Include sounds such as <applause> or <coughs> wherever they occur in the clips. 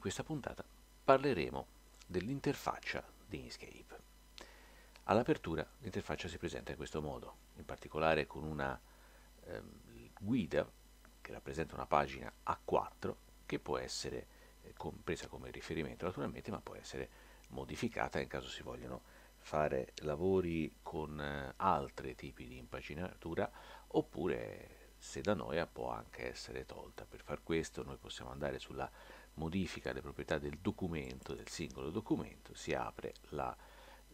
questa puntata parleremo dell'interfaccia di Inkscape. All'apertura l'interfaccia si presenta in questo modo, in particolare con una eh, guida che rappresenta una pagina A4 che può essere eh, presa come riferimento naturalmente, ma può essere modificata in caso si vogliono fare lavori con eh, altri tipi di impaginatura oppure se da noia può anche essere tolta. Per far questo noi possiamo andare sulla modifica le proprietà del documento, del singolo documento, si apre la,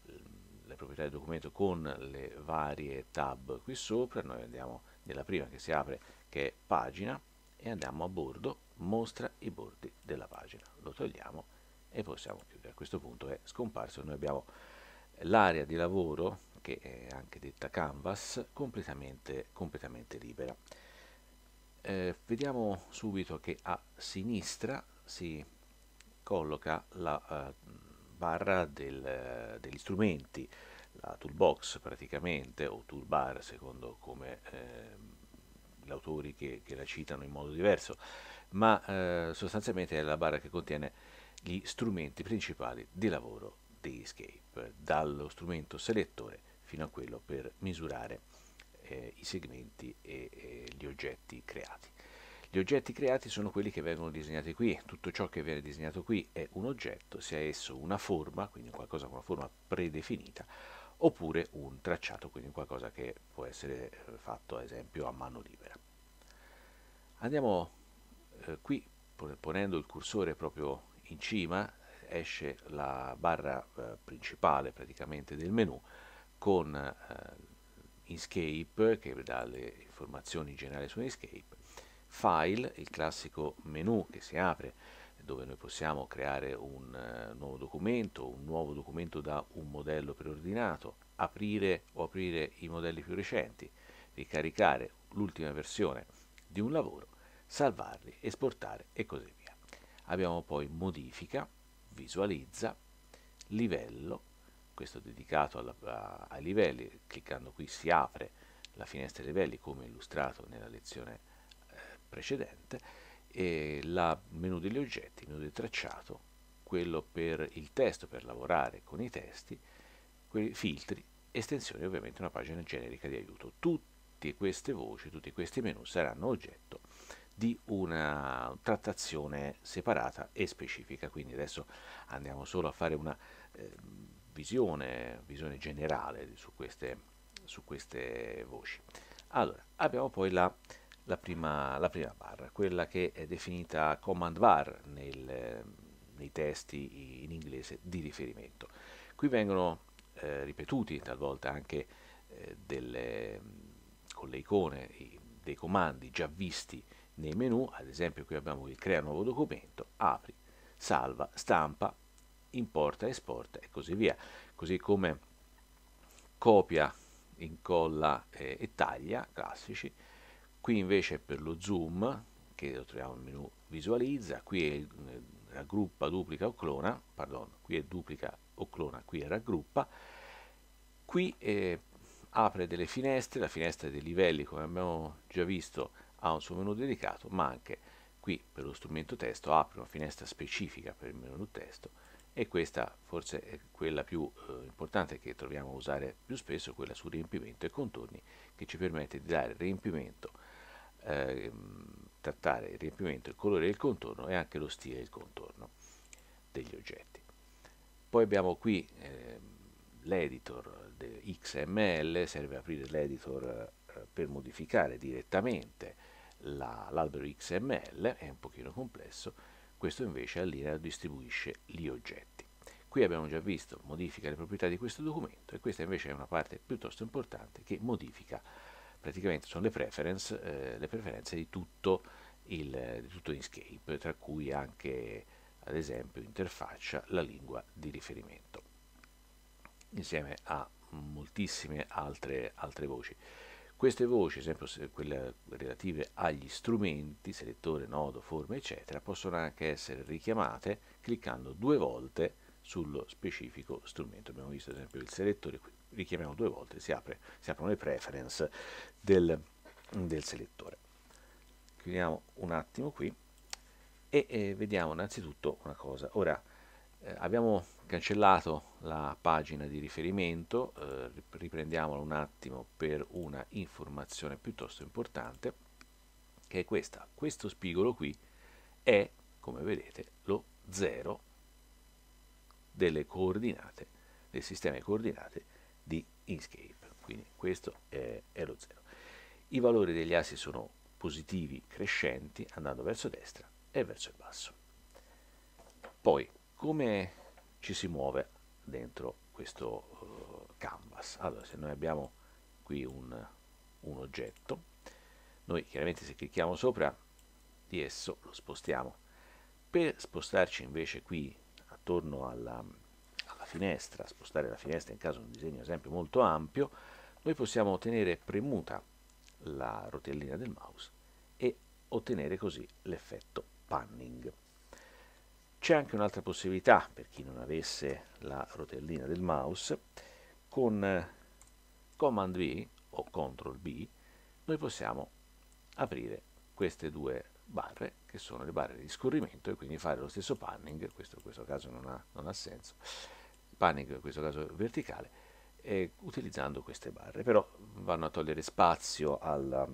le proprietà del documento con le varie tab qui sopra, noi andiamo nella prima che si apre che è pagina e andiamo a bordo, mostra i bordi della pagina, lo togliamo e possiamo chiudere, a questo punto è scomparso, noi abbiamo l'area di lavoro che è anche detta canvas completamente, completamente libera. Eh, vediamo subito che a sinistra si colloca la uh, barra del, degli strumenti, la toolbox praticamente, o toolbar secondo come eh, gli autori che, che, la citano in modo diverso, ma eh, sostanzialmente è la barra che contiene gli strumenti principali di lavoro di Escape, dallo strumento selettore fino a quello per misurare eh, i segmenti e, e gli oggetti creati. Gli oggetti creati sono quelli che vengono disegnati qui, tutto ciò che viene disegnato qui è un oggetto, sia esso una forma, quindi qualcosa con una forma predefinita, oppure un tracciato, quindi qualcosa che può essere eh, fatto ad esempio a mano libera. Andiamo eh, qui, ponendo il cursore proprio in cima, esce la barra eh, principale praticamente del menu con eh, Inkscape che dà le informazioni generali su Inkscape File, il classico menu che si apre dove noi possiamo creare un uh, nuovo documento, un nuovo documento da un modello preordinato, aprire o aprire i modelli più recenti, ricaricare l'ultima versione di un lavoro, salvarli, esportare e così via. Abbiamo poi modifica, visualizza, livello, questo dedicato alla, a, ai livelli, cliccando qui si apre la finestra livelli come illustrato nella lezione precedente, e la menu degli oggetti, il menu del tracciato, quello per il testo, per lavorare con i testi, filtri, estensioni ovviamente una pagina generica di aiuto. Tutte queste voci, tutti questi menu saranno oggetto di una trattazione separata e specifica, quindi adesso andiamo solo a fare una eh, visione, visione, generale su queste, su queste voci. Allora, abbiamo poi la la prima, la prima barra, quella che è definita command bar nel, nei testi in inglese di riferimento. Qui vengono eh, ripetuti talvolta anche eh, delle, con le icone dei comandi già visti nei menu, ad esempio qui abbiamo il crea nuovo documento, apri, salva, stampa, importa, esporta e così via, così come copia, incolla eh, e taglia classici, qui invece per lo zoom che lo troviamo nel menu visualizza qui è eh, raggruppa, duplica o clona pardon, qui è duplica o clona, qui è raggruppa qui eh, apre delle finestre, la finestra dei livelli come abbiamo già visto ha un suo menu dedicato ma anche qui per lo strumento testo apre una finestra specifica per il menu testo e questa forse è quella più eh, importante che troviamo a usare più spesso, quella su riempimento e contorni che ci permette di dare riempimento eh, trattare il riempimento, il colore del contorno e anche lo stile del contorno degli oggetti. Poi abbiamo qui eh, l'editor XML, serve aprire l'editor eh, per modificare direttamente l'albero XML, è un pochino complesso, questo invece allinea distribuisce gli oggetti. Qui abbiamo già visto modifica le proprietà di questo documento e questa invece è una parte piuttosto importante che modifica praticamente sono le preference, eh, le preferenze di tutto, il, di tutto Inkscape, tra cui anche ad esempio interfaccia, la lingua di riferimento, insieme a moltissime altre, altre voci. Queste voci, ad esempio quelle relative agli strumenti, selettore, nodo, forma, eccetera, possono anche essere richiamate cliccando due volte sullo specifico strumento. Abbiamo visto ad esempio il selettore, qui richiamiamo due volte, si, apre, si aprono le preference del, del, selettore. Chiudiamo un attimo qui e eh, vediamo innanzitutto una cosa. Ora eh, abbiamo cancellato la pagina di riferimento, eh, riprendiamola un attimo per una informazione piuttosto importante, che è questa. Questo spigolo qui è, come vedete, lo 0 delle coordinate, del sistema di coordinate di Inkscape. Quindi questo è, è lo zero. I valori degli assi sono positivi crescenti andando verso destra e verso il basso. Poi come ci si muove dentro questo uh, canvas? Allora se noi abbiamo qui un, un oggetto, noi chiaramente se clicchiamo sopra di esso lo spostiamo. Per spostarci invece qui attorno alla, alla finestra, spostare la finestra in caso di un disegno ad esempio molto ampio, noi possiamo tenere premuta la rotellina del mouse e ottenere così l'effetto panning. C'è anche un'altra possibilità per chi non avesse la rotellina del mouse, con Command V o Ctrl B noi possiamo aprire queste due barre che sono le barre di scorrimento e quindi fare lo stesso panning, questo in questo caso non ha, non ha senso, panning in questo caso verticale, eh, utilizzando queste barre, però vanno a togliere spazio alla,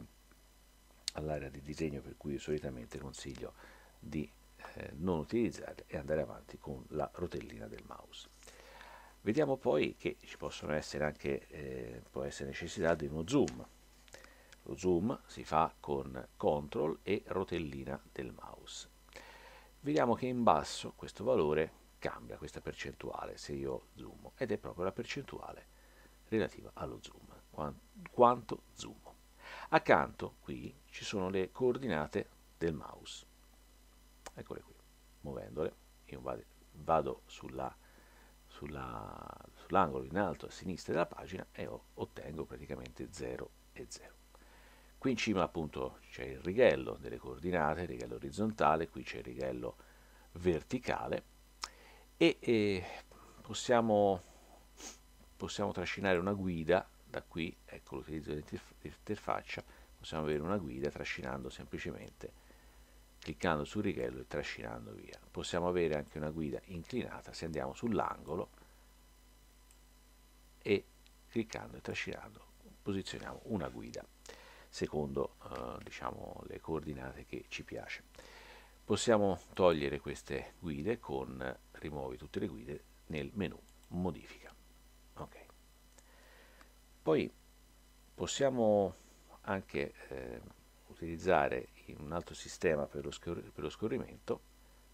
all'area di disegno per cui solitamente consiglio di eh, non utilizzarle e andare avanti con la rotellina del mouse. Vediamo poi che ci possono essere anche, eh, può essere necessità di uno zoom, lo zoom si fa con CTRL e rotellina del mouse. Vediamo che in basso questo valore cambia questa percentuale se io zoom ed è proprio la percentuale relativa allo zoom, quanto zoom. Accanto qui ci sono le coordinate del mouse. Eccole qui, muovendole, io vado sulla sull'angolo in alto a sinistra della pagina e ottengo praticamente 0 e 0. Qui in cima appunto c'è il righello delle coordinate, il righello orizzontale, qui c'è il righello verticale e, e possiamo, possiamo, trascinare una guida da qui, ecco l'utilizzo dell'interfaccia, possiamo avere una guida trascinando semplicemente cliccando sul righello e trascinando via. Possiamo avere anche una guida inclinata se andiamo sull'angolo e cliccando e trascinando posizioniamo una guida secondo eh, diciamo, le coordinate che ci piace. Possiamo togliere queste guide con rimuovi tutte le guide nel menu modifica. Okay. Poi possiamo anche eh, utilizzare un altro sistema per lo, per lo scorrimento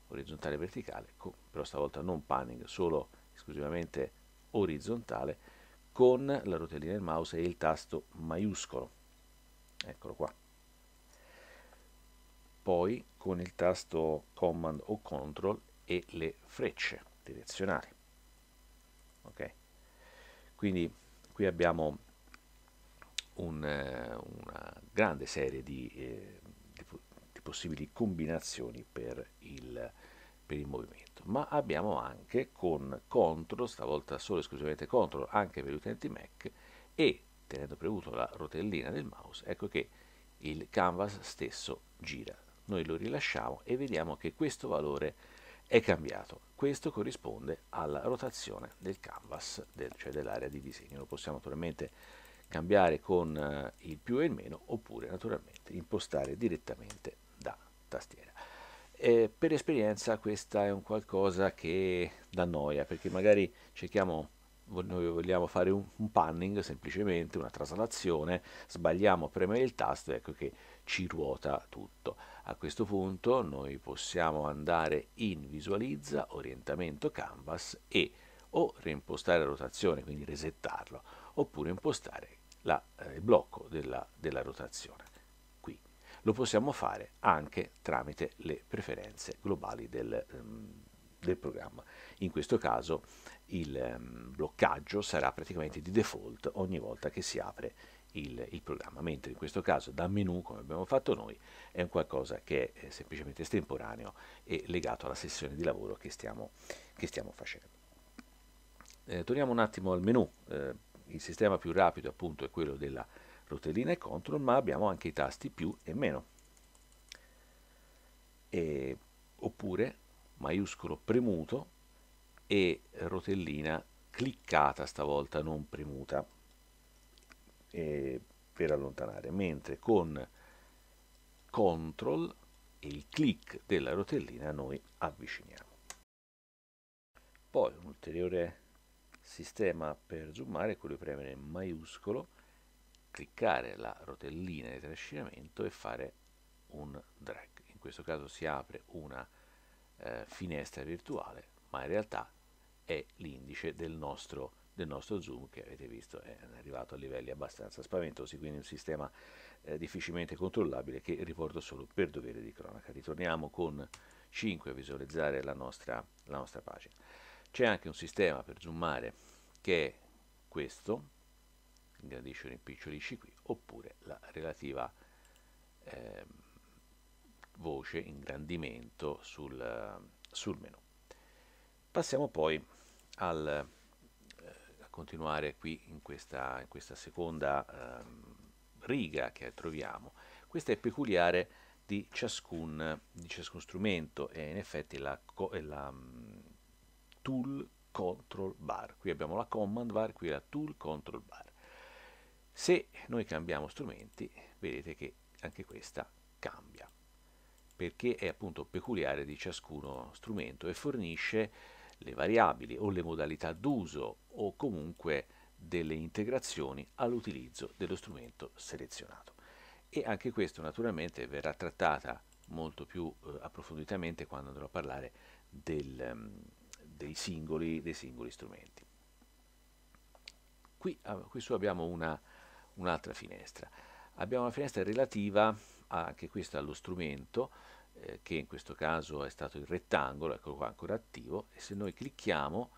orizzontale e verticale, però stavolta non panning, solo esclusivamente orizzontale, con la rotellina del mouse e il tasto maiuscolo eccolo qua poi con il tasto command o control e le frecce direzionali ok quindi qui abbiamo un, eh, una grande serie di, eh, di, di possibili combinazioni per il, per il, movimento ma abbiamo anche con control stavolta solo esclusivamente control anche per gli utenti mac e tenendo premuto la rotellina del mouse, ecco che il canvas stesso gira. Noi lo rilasciamo e vediamo che questo valore è cambiato. Questo corrisponde alla rotazione del canvas, del, cioè dell'area di disegno. Lo possiamo naturalmente cambiare con eh, il più e il meno oppure naturalmente impostare direttamente da tastiera. Eh, per esperienza questa è un qualcosa che dà noia perché magari cerchiamo noi vogliamo fare un, un panning, semplicemente una traslazione, sbagliamo a premere il tasto, ecco che ci ruota tutto. A questo punto noi possiamo andare in visualizza, orientamento canvas e o reimpostare la rotazione, quindi resettarlo, oppure impostare la, eh, il blocco della, della rotazione. Qui lo possiamo fare anche tramite le preferenze globali del, ehm, del programma. In questo caso il ehm, bloccaggio sarà praticamente di default ogni volta che si apre il, il, programma, mentre in questo caso da menu, come abbiamo fatto noi, è un qualcosa che è eh, semplicemente estemporaneo e legato alla sessione di lavoro che stiamo, che stiamo facendo. Eh, torniamo un attimo al menu, eh, il sistema più rapido appunto è quello della rotellina e control, ma abbiamo anche i tasti più e meno. E, oppure maiuscolo premuto e rotellina cliccata stavolta, non premuta, eh, per allontanare, mentre con control e il click della rotellina noi avviciniamo. Poi un ulteriore sistema per zoomare è quello di premere maiuscolo, cliccare la rotellina di trascinamento e fare un drag. In questo caso si apre una eh, finestra virtuale, ma in realtà è l'indice del nostro, del nostro Zoom che avete visto è arrivato a livelli abbastanza spaventosi, quindi un sistema eh, difficilmente controllabile che riporto solo per dovere di cronaca. Ritorniamo con 5 a visualizzare la nostra, la nostra pagina. C'è anche un sistema per zoomare che è questo, ingrandisci o rimpicciolisci qui, oppure la relativa... Ehm, voce ingrandimento sul, sul menu. Passiamo poi al, eh, a continuare qui in questa, in questa seconda eh, riga che troviamo. Questa è peculiare di ciascun, di ciascun strumento, è in effetti la, la mm, tool control bar. Qui abbiamo la command bar, qui la tool control bar. Se noi cambiamo strumenti, vedete che anche questa cambia perché è appunto peculiare di ciascuno strumento e fornisce le variabili o le modalità d'uso o comunque delle integrazioni all'utilizzo dello strumento selezionato. E anche questo naturalmente verrà trattata molto più eh, approfonditamente quando andrò a parlare del, um, dei, singoli, dei, singoli, strumenti. Qui, ah, qui su abbiamo un'altra finestra. Abbiamo una finestra relativa anche questo allo strumento eh, che in questo caso è stato il rettangolo, eccolo qua ancora attivo, e se noi clicchiamo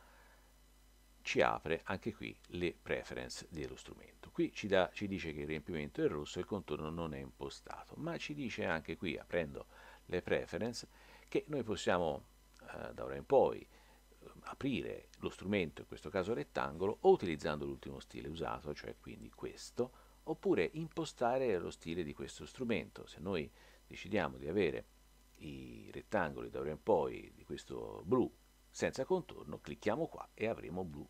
ci apre anche qui le preference dello strumento. Qui ci, da, ci dice che il riempimento è rosso e il contorno non è impostato, ma ci dice anche qui, aprendo le preference, che noi possiamo eh, da ora in poi eh, aprire lo strumento, in questo caso rettangolo, o utilizzando l'ultimo stile usato, cioè quindi questo, oppure impostare lo stile di questo strumento. Se noi decidiamo di avere i rettangoli da ora in poi di questo blu senza contorno, clicchiamo qua e avremo blu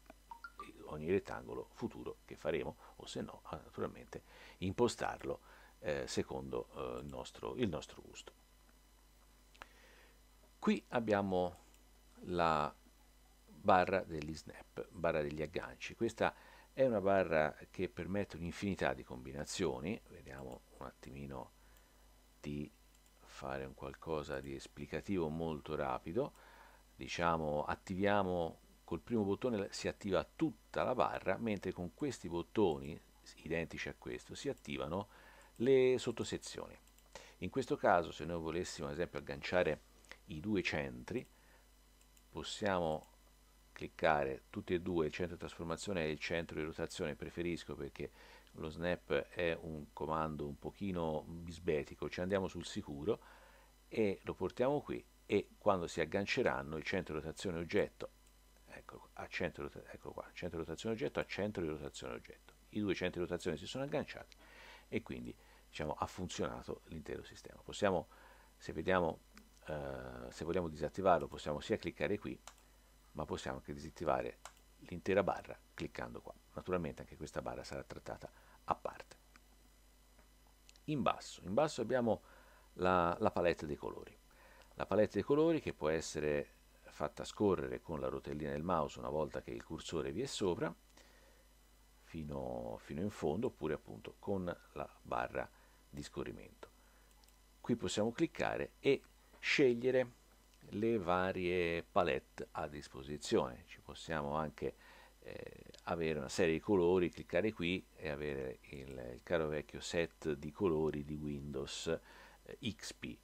ogni rettangolo futuro che faremo o se no eh, naturalmente impostarlo eh, secondo eh, il, nostro, il nostro gusto. Qui abbiamo la barra degli snap, barra degli agganci. Questa è una barra che permette un'infinità di combinazioni, vediamo un attimino di fare un qualcosa di esplicativo molto rapido, diciamo attiviamo col primo bottone si attiva tutta la barra, mentre con questi bottoni identici a questo si attivano le sottosezioni. In questo caso se noi volessimo ad esempio agganciare i due centri possiamo cliccare tutti e due il centro di trasformazione e il centro di rotazione preferisco perché lo snap è un comando un pochino bisbetico ci andiamo sul sicuro e lo portiamo qui e quando si agganceranno il centro di rotazione oggetto ecco, a centro, ecco qua, centro di rotazione oggetto a centro di rotazione oggetto i due centri di rotazione si sono agganciati e quindi diciamo, ha funzionato l'intero sistema possiamo se vediamo eh, se vogliamo disattivarlo possiamo sia cliccare qui ma possiamo anche disattivare l'intera barra cliccando qua. Naturalmente anche questa barra sarà trattata a parte. In basso, in basso abbiamo la, la palette dei colori. La palette dei colori che può essere fatta scorrere con la rotellina del mouse una volta che il cursore vi è sopra fino, fino in fondo oppure appunto con la barra di scorrimento. Qui possiamo cliccare e scegliere le varie palette a disposizione. Ci possiamo anche eh, avere una serie di colori, cliccare qui e avere il, il caro vecchio set di colori di Windows eh, XP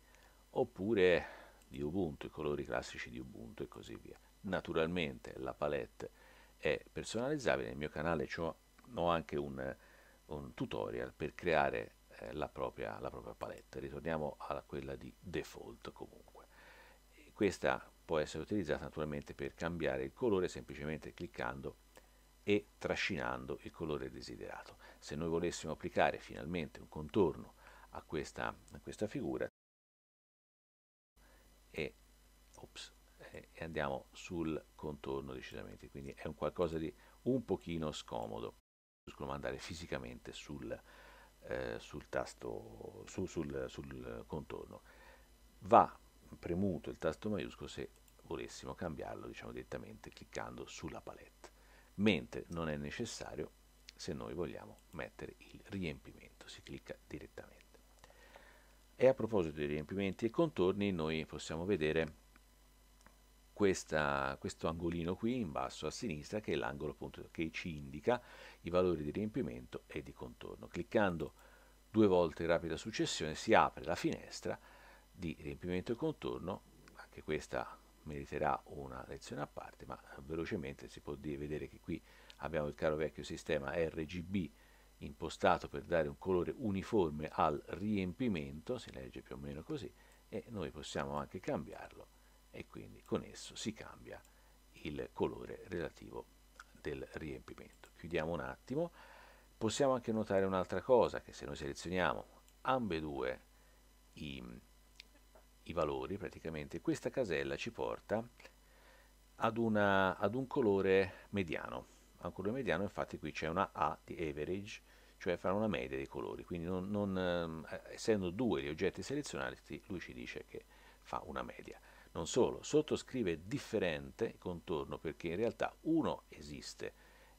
oppure di Ubuntu, i colori classici di Ubuntu e così via. Naturalmente la palette è personalizzabile, nel mio canale ho anche un, un, tutorial per creare eh, la, propria, la propria palette. Ritorniamo a quella di default comunque. Questa può essere utilizzata naturalmente per cambiare il colore semplicemente cliccando e trascinando il colore desiderato. Se noi volessimo applicare finalmente un contorno a questa, a questa figura e, ops, e, andiamo sul contorno decisamente, quindi è un qualcosa di un pochino scomodo. Bisogna andare fisicamente sul, eh, sul tasto, su, sul, sul contorno. Va premuto il tasto maiuscolo se volessimo cambiarlo diciamo direttamente cliccando sulla palette mentre non è necessario se noi vogliamo mettere il riempimento si clicca direttamente e a proposito di riempimenti e contorni noi possiamo vedere questa, questo angolino qui in basso a sinistra che è l'angolo che ci indica i valori di riempimento e di contorno cliccando due volte in rapida successione si apre la finestra di riempimento e contorno, anche questa meriterà una lezione a parte, ma velocemente si può dire, vedere che qui abbiamo il caro vecchio sistema RGB impostato per dare un colore uniforme al riempimento, si legge più o meno così, e noi possiamo anche cambiarlo e quindi con esso si cambia il colore relativo del riempimento. Chiudiamo un attimo, possiamo anche notare un'altra cosa, che se noi selezioniamo ambedue i i valori praticamente, questa casella ci porta ad, una, ad un colore mediano. un colore mediano infatti qui c'è una A di average, cioè farà una media dei colori, quindi non, non, eh, essendo due gli oggetti selezionati lui ci dice che fa una media. Non solo, sottoscrive differente contorno perché in realtà uno esiste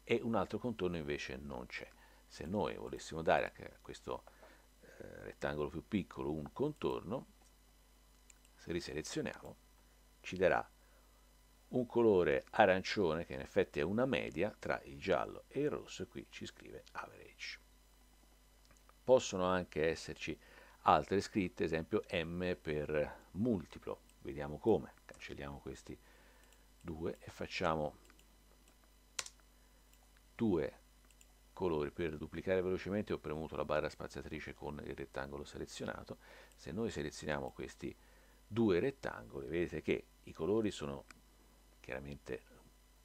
e un altro contorno invece non c'è. Se noi volessimo dare a questo eh, rettangolo più piccolo un contorno, se riselezioniamo, ci darà un colore arancione che in effetti è una media tra il giallo e il rosso e qui ci scrive average. Possono anche esserci altre scritte, esempio M per multiplo, vediamo come, cancelliamo questi due e facciamo due colori per duplicare velocemente ho premuto la barra spaziatrice con il rettangolo selezionato se noi selezioniamo questi due rettangoli, vedete che i colori sono chiaramente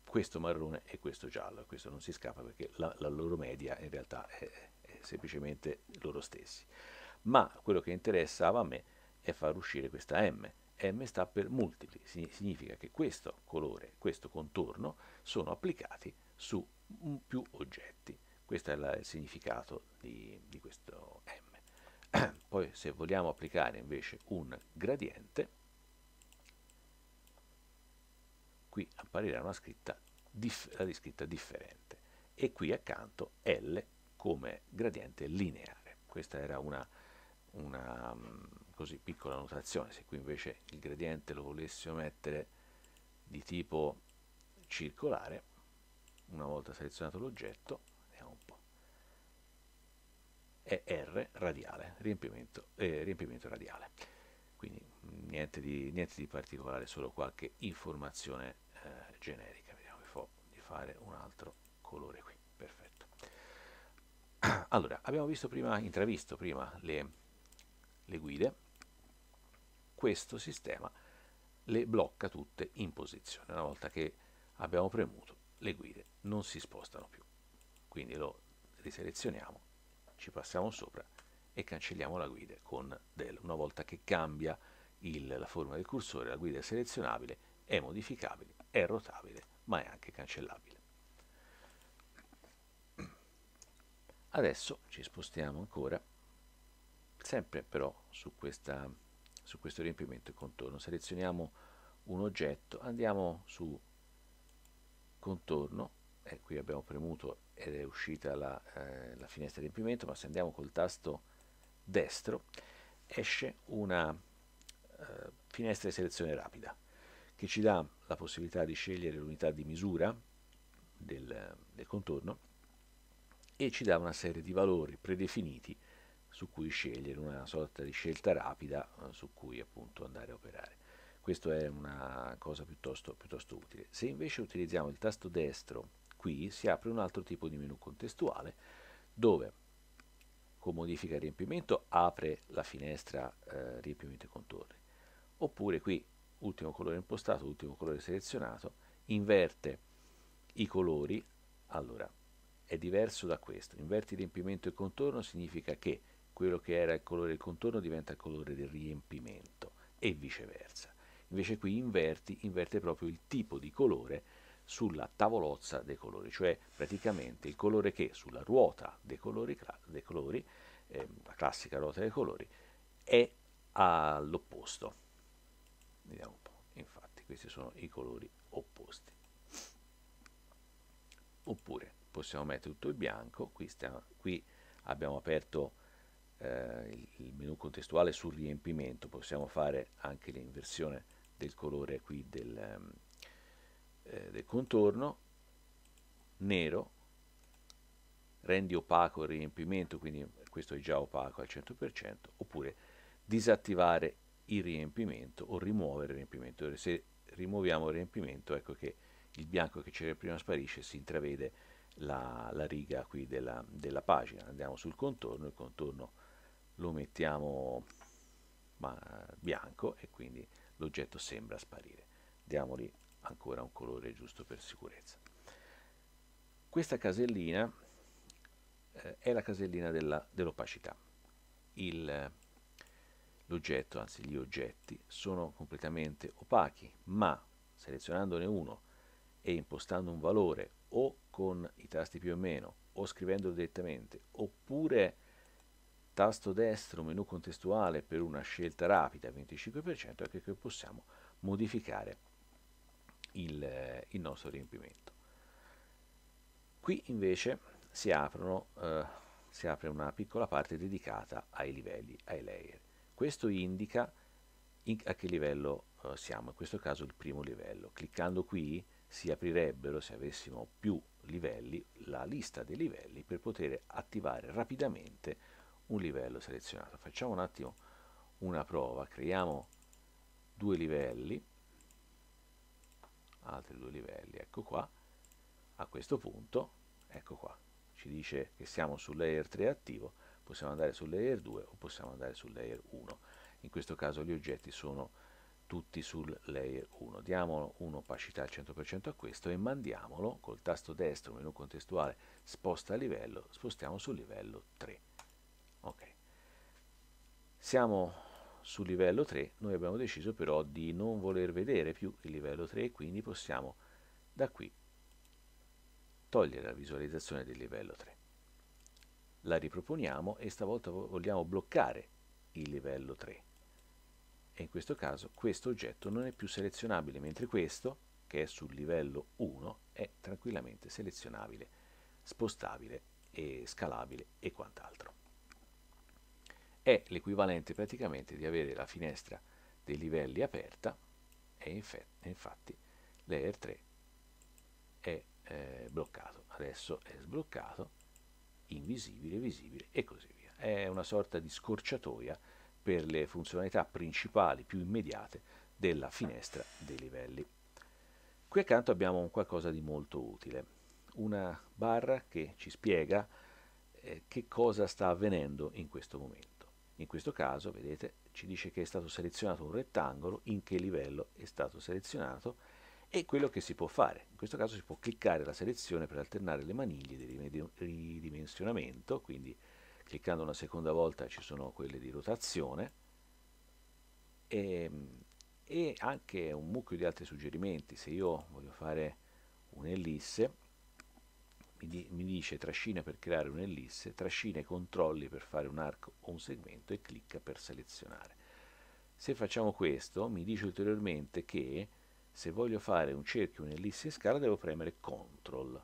questo marrone e questo giallo, questo non si scappa perché la, la loro media in realtà è, è, semplicemente loro stessi. Ma quello che interessava a me è far uscire questa M. M sta per multipli, significa che questo colore, questo contorno sono applicati su più oggetti. Questo è la, il significato di, di questo M. <coughs> Poi se vogliamo applicare invece un gradiente, qui apparirà una scritta, la scritta differente e qui accanto L come gradiente lineare. Questa era una, una mm, così, piccola notazione, se qui invece il gradiente lo volessimo mettere di tipo circolare, una volta selezionato l'oggetto, è R radiale, riempimento, eh, riempimento radiale. Quindi mm, niente di, niente di, particolare, solo qualche informazione eh, generica. Vediamo vi fo di fare un altro colore qui, perfetto. <clears throat> Allora, abbiamo visto prima, intravisto prima le, le guide, questo sistema le blocca tutte in posizione. Una volta che abbiamo premuto, le guide non si spostano più. Quindi lo riselezioniamo, ci passiamo sopra e cancelliamo la guida con del. Una volta che cambia il, la forma del cursore, la guida è selezionabile, è modificabile, è rotabile, ma è anche cancellabile. Adesso ci spostiamo ancora, sempre però su, questa, su questo riempimento e contorno. Selezioniamo un oggetto, andiamo su contorno, e eh, qui abbiamo premuto ed è uscita la, eh, la finestra di riempimento, ma se andiamo col tasto destro esce una eh, finestra di selezione rapida che ci dà la possibilità di scegliere l'unità di misura del, del contorno e ci dà una serie di valori predefiniti su cui scegliere, una sorta di scelta rapida eh, su cui appunto andare a operare. Questo è una cosa piuttosto, piuttosto, utile. Se invece utilizziamo il tasto destro qui si apre un altro tipo di menu contestuale dove con modifica riempimento apre la finestra eh, riempimento e contorni. Oppure qui, ultimo colore impostato, ultimo colore selezionato, inverte i colori. Allora, è diverso da questo. Inverti riempimento e contorno significa che quello che era il colore del contorno diventa il colore del riempimento e viceversa. Invece qui inverti, inverte proprio il tipo di colore sulla tavolozza dei colori, cioè praticamente il colore che sulla ruota dei colori, dei colori eh, la classica ruota dei colori, è all'opposto. Vediamo un po', infatti questi sono i colori opposti. Oppure possiamo mettere tutto il bianco, qui, stiamo, qui abbiamo aperto eh, il, menu contestuale sul riempimento, possiamo fare anche l'inversione del colore qui del, ehm, eh, del contorno nero rendi opaco il riempimento quindi questo è già opaco al 100% oppure disattivare il riempimento o rimuovere il riempimento se rimuoviamo il riempimento ecco che il bianco che c'era prima sparisce si intravede la, la riga qui della, della pagina andiamo sul contorno il contorno lo mettiamo ma bianco e quindi l'oggetto sembra sparire diamogli ancora un colore giusto per sicurezza. Questa casellina eh, è la casellina dell'opacità. Dell l'oggetto, anzi gli oggetti, sono completamente opachi, ma selezionandone uno e impostando un valore o con i tasti più o meno o scrivendolo direttamente oppure tasto destro menu contestuale per una scelta rapida 25% è che possiamo modificare il, il nostro riempimento. Qui invece si, aprono, eh, si apre una piccola parte dedicata ai livelli, ai layer. Questo indica in, a che livello eh, siamo, in questo caso il primo livello. Cliccando qui si aprirebbero, se avessimo più livelli, la lista dei livelli per poter attivare rapidamente un livello selezionato. Facciamo un attimo una prova, creiamo due livelli altri due livelli, ecco qua, a questo punto, ecco qua, ci dice che siamo sul layer 3 attivo, possiamo andare sul layer 2 o possiamo andare sul layer 1, in questo caso gli oggetti sono tutti sul layer 1, diamo un'opacità al 100% a questo e mandiamolo col tasto destro, menu contestuale, sposta livello, spostiamo sul livello 3, ok, siamo sul livello 3 noi abbiamo deciso però di non voler vedere più il livello 3 e quindi possiamo da qui togliere la visualizzazione del livello 3. La riproponiamo e stavolta vogliamo bloccare il livello 3 e in questo caso questo oggetto non è più selezionabile mentre questo che è sul livello 1 è tranquillamente selezionabile, spostabile e scalabile e quant'altro è l'equivalente praticamente di avere la finestra dei livelli aperta e infatti layer 3 è eh, bloccato adesso è sbloccato invisibile, visibile e così via è una sorta di scorciatoia per le funzionalità principali più immediate della finestra dei livelli qui accanto abbiamo un qualcosa di molto utile una barra che ci spiega eh, che cosa sta avvenendo in questo momento in questo caso, vedete, ci dice che è stato selezionato un rettangolo, in che livello è stato selezionato e quello che si può fare. In questo caso si può cliccare la selezione per alternare le maniglie di ridimensionamento, quindi cliccando una seconda volta ci sono quelle di rotazione e, ehm, e anche un mucchio di altri suggerimenti. Se io voglio fare un'ellisse, mi, di, mi dice trascina per creare un'ellisse, trascina i controlli per fare un arco o un segmento e clicca per selezionare. Se facciamo questo mi dice ulteriormente che se voglio fare un cerchio, un'ellisse in scala devo premere CTRL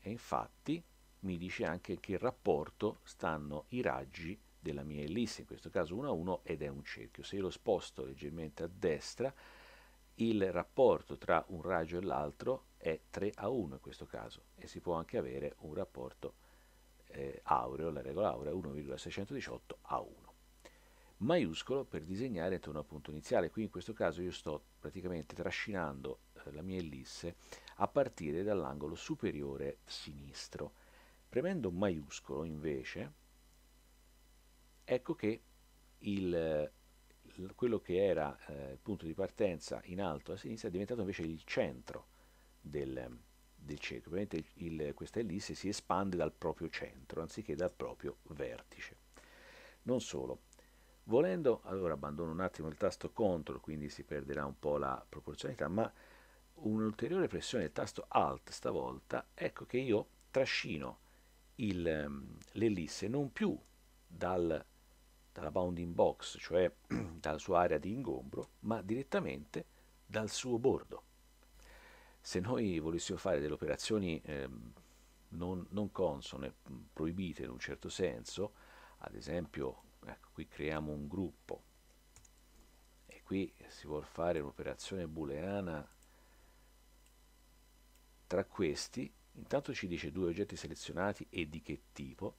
e infatti mi dice anche che rapporto stanno i raggi della mia ellisse, in questo caso 1 a 1 ed è un cerchio. Se io lo sposto leggermente a destra, il rapporto tra un raggio e l'altro è 3 a 1 in questo caso e si può anche avere un rapporto eh, aureo, la regola aurea 1,618 a 1. Maiuscolo per disegnare intorno al punto iniziale, qui in questo caso io sto praticamente trascinando eh, la mia ellisse a partire dall'angolo superiore sinistro. Premendo maiuscolo invece, ecco che il, quello che era eh, il punto di partenza in alto a sinistra è diventato invece il centro del, del cerchio. Ovviamente il, questa ellisse si espande dal proprio centro anziché dal proprio vertice. Non solo. Volendo, allora abbandono un attimo il tasto CTRL, quindi si perderà un po' la proporzionalità, ma un'ulteriore pressione del tasto ALT stavolta, ecco che io trascino il, l'ellisse non più dal, dalla bounding box, cioè <clears throat> dalla sua area di ingombro, ma direttamente dal suo bordo se noi volessimo fare delle operazioni eh, non, non, consone, proibite in un certo senso, ad esempio, ecco, qui creiamo un gruppo e qui si vuole fare un'operazione booleana tra questi, intanto ci dice due oggetti selezionati e di che tipo,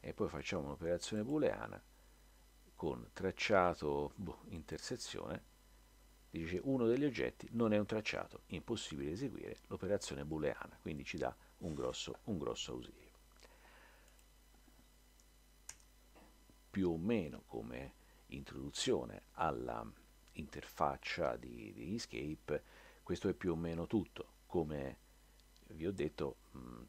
e poi facciamo un'operazione booleana con tracciato boh, intersezione dice uno degli oggetti non è un tracciato, impossibile eseguire l'operazione booleana, quindi ci dà un grosso, un grosso ausilio. Più o meno come introduzione alla interfaccia di, di Escape, questo è più o meno tutto, come vi ho detto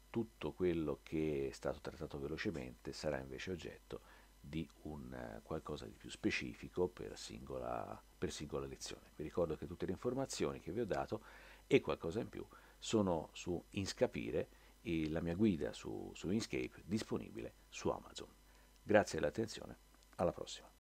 tutto quello che è stato trattato velocemente sarà invece oggetto di un eh, qualcosa di più specifico per singola per singola lezione. Vi ricordo che tutte le informazioni che vi ho dato e qualcosa in più sono su Inscapire, la mia guida su, su Inscape disponibile su Amazon. Grazie dell'attenzione, alla prossima.